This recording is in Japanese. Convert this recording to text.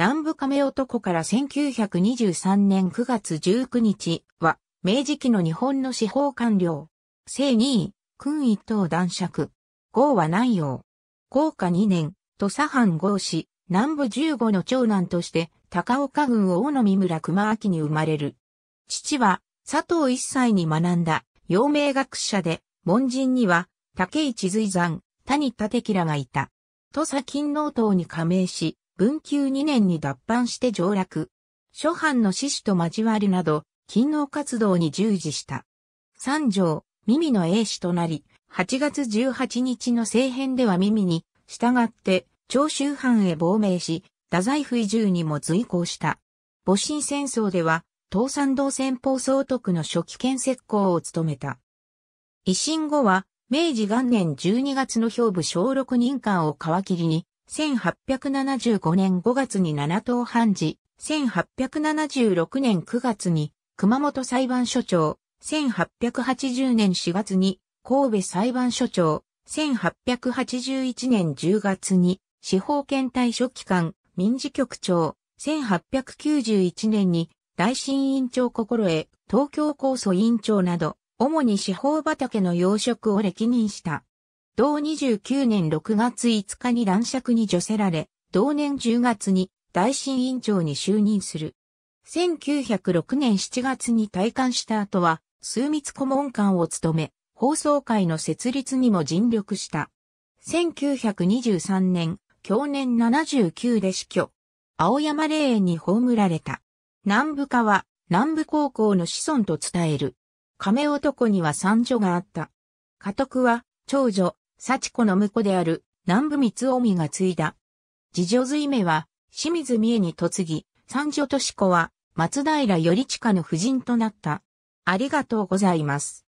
南部亀男から1923年9月19日は、明治期の日本の司法官僚。正2位、君一等男爵。号は南洋。豪華2年、土佐藩豪氏、南部15の長男として、高岡郡大野三村熊秋に生まれる。父は、佐藤一歳に学んだ、陽明学者で、門人には、竹市随山、谷立てらがいた。土佐金納党に加盟し、文久2年に脱藩して上落。諸藩の志士と交わるなど、勤労活動に従事した。三条、耳の英氏となり、8月18日の政変では耳に、従って、長州藩へ亡命し、太宰府移住にも随行した。戊辰戦争では、東山道戦法総督の初期建設校を務めた。維新後は、明治元年12月の兵部小六任官を皮切りに、1875年5月に七島判事、1876年9月に熊本裁判所長、1880年4月に神戸裁判所長、1881年10月に司法検対処機関民事局長、1891年に大審院長心得、東京高訴委員長など、主に司法畑の養殖を歴任した。同29年6月5日に乱爵に除せられ、同年10月に大委員長に就任する。1906年7月に退官した後は、数密顧問官を務め、放送会の設立にも尽力した。1923年、去年79で死去。青山霊園に葬られた。南部家は、南部高校の子孫と伝える。亀男には三女があった。家督は、長女、幸子の婿である南部光臣が継いだ。次女随目は清水三重に嫁ぎ、三女敏子は松平頼親の夫人となった。ありがとうございます。